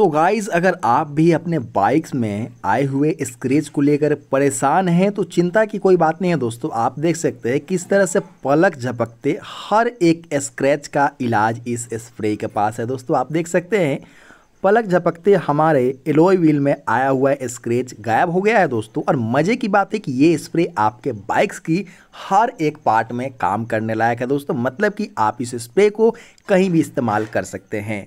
सो so guys अगर आप भी अपने बाइक्स में आए हुए स्क्रेच को लेकर परेशान हैं तो चिंता की कोई बात नहीं है दोस्तों आप देख सकते हैं किस तरह से पलक झपकते हर एक स्क्रैच का इलाज इस स्प्रे के पास है दोस्तों आप देख सकते हैं पलक झपकते हमारे एलोई व्हील में आया हुआ स्क्रेच गायब हो गया है दोस्तों और मज़े की बात है कि ये स्प्रे आपके बाइक्स की हर एक पार्ट में काम करने लायक है दोस्तों मतलब कि आप इस स्प्रे को कहीं भी इस्तेमाल कर सकते हैं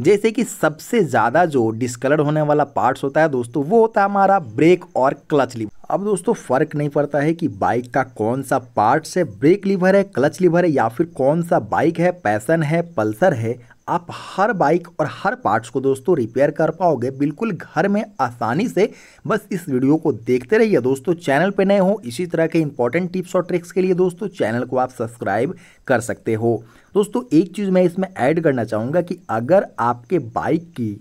जैसे कि सबसे ज़्यादा जो डिस्कलर होने वाला पार्ट्स होता है दोस्तों वो होता है हमारा ब्रेक और क्लच लीवर अब दोस्तों फ़र्क नहीं पड़ता है कि बाइक का कौन सा पार्ट्स है ब्रेक लीवर है क्लच लीवर है या फिर कौन सा बाइक है पैसन है पल्सर है आप हर बाइक और हर पार्ट्स को दोस्तों रिपेयर कर पाओगे बिल्कुल घर में आसानी से बस इस वीडियो को देखते रहिए दोस्तों चैनल पे नए हो इसी तरह के इंपॉर्टेंट टिप्स और ट्रिक्स के लिए दोस्तों चैनल को आप सब्सक्राइब कर सकते हो दोस्तों एक चीज़ मैं इसमें ऐड करना चाहूँगा कि अगर आपके बाइक की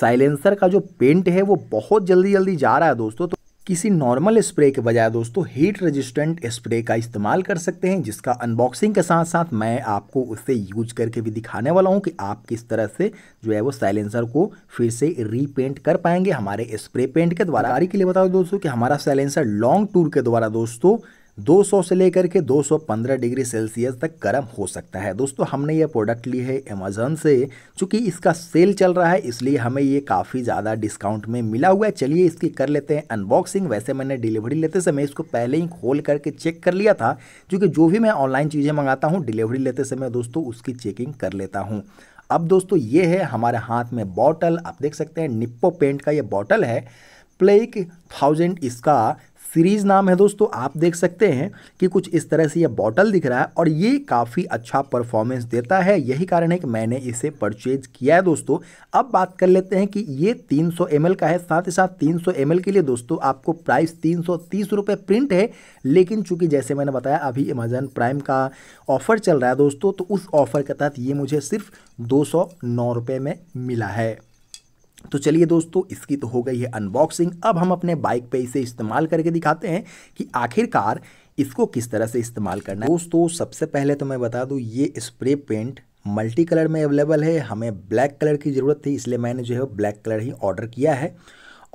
साइलेंसर का जो पेंट है वो बहुत जल्दी जल्दी जा रहा है दोस्तों तो किसी नॉर्मल स्प्रे के बजाय दोस्तों हीट रेजिस्टेंट स्प्रे का इस्तेमाल कर सकते हैं जिसका अनबॉक्सिंग के साथ साथ मैं आपको उसे यूज करके भी दिखाने वाला हूं कि आप किस तरह से जो है वो साइलेंसर को फिर से रीपेंट कर पाएंगे हमारे स्प्रे पेंट के द्वारा के लिए बताओ दोस्तों कि हमारा साइलेंसर लॉन्ग टूर के द्वारा दोस्तों 200 से लेकर के 215 डिग्री सेल्सियस तक गर्म हो सकता है दोस्तों हमने ये प्रोडक्ट ली है अमेजोन से चूँकि इसका सेल चल रहा है इसलिए हमें ये काफ़ी ज़्यादा डिस्काउंट में मिला हुआ है चलिए इसकी कर लेते हैं अनबॉक्सिंग वैसे मैंने डिलीवरी लेते समय इसको पहले ही खोल करके चेक कर लिया था क्योंकि जो भी मैं ऑनलाइन चीज़ें मंगाता हूँ डिलीवरी लेते समय दोस्तों उसकी चेकिंग कर लेता हूँ अब दोस्तों ये है हमारे हाथ में बॉटल आप देख सकते हैं निप्पो पेंट का ये बॉटल है प्लेक थाउजेंड इसका सीरीज़ नाम है दोस्तों आप देख सकते हैं कि कुछ इस तरह से यह बॉटल दिख रहा है और ये काफ़ी अच्छा परफॉर्मेंस देता है यही कारण है कि मैंने इसे परचेज किया है दोस्तों अब बात कर लेते हैं कि ये 300 सौ का है साथ ही साथ 300 सौ के लिए दोस्तों आपको प्राइस तीन सौ प्रिंट है लेकिन चूंकि जैसे मैंने बताया अभी अमेजन प्राइम का ऑफ़र चल रहा है दोस्तों तो उस ऑफ़र के तहत ये मुझे सिर्फ दो सौ में मिला है तो चलिए दोस्तों इसकी तो हो गई है अनबॉक्सिंग अब हम अपने बाइक पे इसे इस्तेमाल करके दिखाते हैं कि आखिरकार इसको किस तरह से इस्तेमाल करना है दोस्तों सबसे पहले तो मैं बता दूँ ये स्प्रे पेंट मल्टी कलर में अवेलेबल है हमें ब्लैक कलर की ज़रूरत थी इसलिए मैंने जो है ब्लैक कलर ही ऑर्डर किया है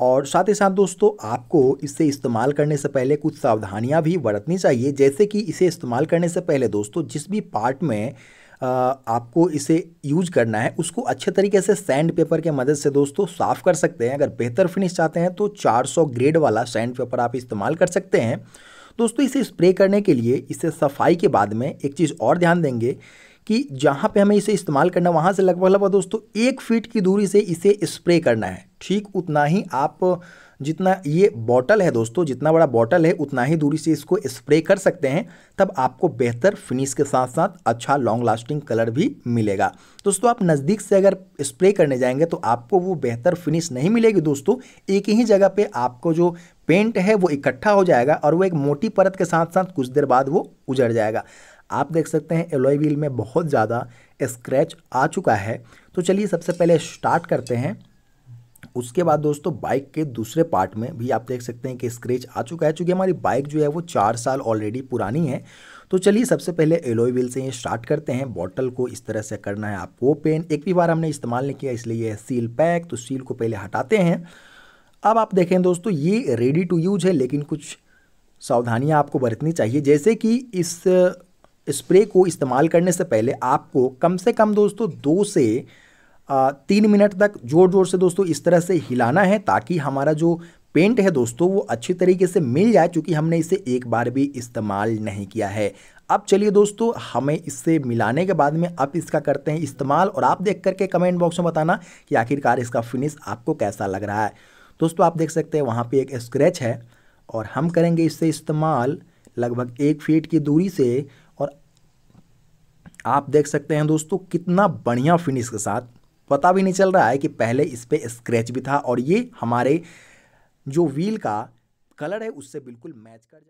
और साथ ही साथ दोस्तों आपको इसे इस्तेमाल करने से पहले कुछ सावधानियां भी बरतनी चाहिए जैसे कि इसे इस्तेमाल करने से पहले दोस्तों जिस भी पार्ट में आपको इसे यूज करना है उसको अच्छे तरीके से सैंड पेपर के मदद से दोस्तों साफ़ कर सकते हैं अगर बेहतर फिनिश चाहते हैं तो 400 ग्रेड वाला सैंड पेपर आप इस्तेमाल कर सकते हैं दोस्तों इसे स्प्रे करने के लिए इसे सफाई के बाद में एक चीज़ और ध्यान देंगे कि जहाँ पे हमें इसे इस्तेमाल करना है वहाँ से लगभग लगभग दोस्तों एक फीट की दूरी से इसे स्प्रे करना है ठीक उतना ही आप जितना ये बॉटल है दोस्तों जितना बड़ा बॉटल है उतना ही दूरी से इसको स्प्रे कर सकते हैं तब आपको बेहतर फिनिश के साथ साथ अच्छा लॉन्ग लास्टिंग कलर भी मिलेगा दोस्तों आप नज़दीक से अगर स्प्रे करने जाएंगे तो आपको वो बेहतर फिनिश नहीं मिलेगी दोस्तों एक ही जगह पे आपको जो पेंट है वो इकट्ठा हो जाएगा और वो एक मोटी परत के साथ साथ कुछ देर बाद वो उजड़ जाएगा आप देख सकते हैं एलोई व्हील में बहुत ज़्यादा स्क्रैच आ चुका है तो चलिए सबसे पहले स्टार्ट करते हैं उसके बाद दोस्तों बाइक के दूसरे पार्ट में भी आप देख सकते हैं कि स्क्रैच आ चुका है चूँकि हमारी बाइक जो है वो चार साल ऑलरेडी पुरानी है तो चलिए सबसे पहले एलोई व्हील से ये स्टार्ट करते हैं बॉटल को इस तरह से करना है आपको पेन एक भी बार हमने इस्तेमाल नहीं किया इसलिए यह सील पैक तो सील को पहले हटाते हैं अब आप देखें दोस्तों ये रेडी टू यूज है लेकिन कुछ सावधानियाँ आपको बरतनी चाहिए जैसे कि इस स्प्रे को इस्तेमाल करने से पहले आपको कम से कम दोस्तों दो से तीन मिनट तक जोर जोर से दोस्तों इस तरह से हिलाना है ताकि हमारा जो पेंट है दोस्तों वो अच्छी तरीके से मिल जाए चूँकि हमने इसे एक बार भी इस्तेमाल नहीं किया है अब चलिए दोस्तों हमें इससे मिलाने के बाद में अब इसका करते हैं इस्तेमाल और आप देख करके कमेंट बॉक्स में बताना कि आखिरकार इसका फिनिश आपको कैसा लग रहा है दोस्तों आप देख सकते हैं वहाँ पर एक स्क्रैच है और हम करेंगे इससे इस्तेमाल लगभग एक फीट की दूरी से आप देख सकते हैं दोस्तों कितना बढ़िया फिनिश के साथ पता भी नहीं चल रहा है कि पहले इस पर स्क्रैच भी था और ये हमारे जो व्हील का कलर है उससे बिल्कुल मैच कर